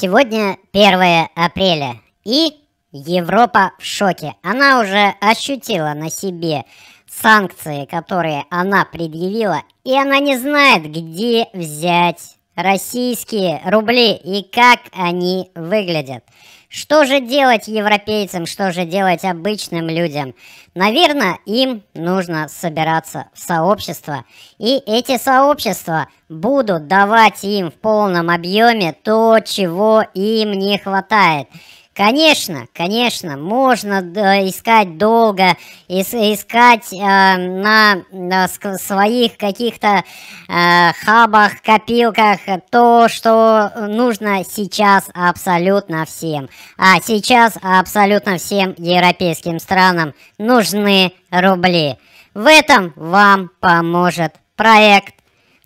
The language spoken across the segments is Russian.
Сегодня 1 апреля и Европа в шоке. Она уже ощутила на себе санкции, которые она предъявила, и она не знает, где взять российские рубли и как они выглядят. Что же делать европейцам, что же делать обычным людям? Наверное, им нужно собираться в сообщества. И эти сообщества будут давать им в полном объеме то, чего им не хватает. Конечно, конечно, можно искать долго, искать э, на, своих каких-то э, хабах, копилках то, что нужно сейчас абсолютно всем. А сейчас абсолютно всем европейским странам нужны рубли. В этом вам поможет проект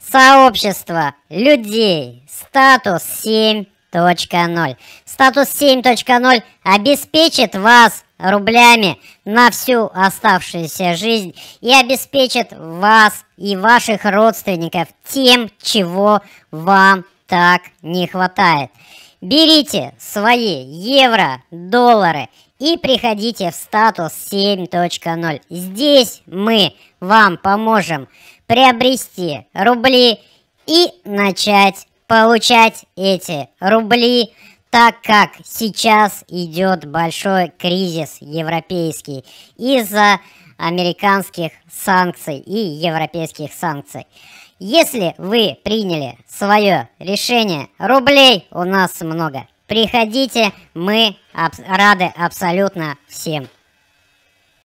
сообщество людей статус 7 7.0. Статус 7.0 обеспечит вас рублями на всю оставшуюся жизнь и обеспечит вас и ваших родственников тем, чего вам так не хватает. Берите свои евро, доллары и приходите в статус 7.0. Здесь мы вам поможем приобрести рубли и начать получать эти рубли, так как сейчас идет большой кризис европейский из-за американских санкций и европейских санкций. Если вы приняли свое решение, рублей у нас много. Приходите, мы рады абсолютно всем.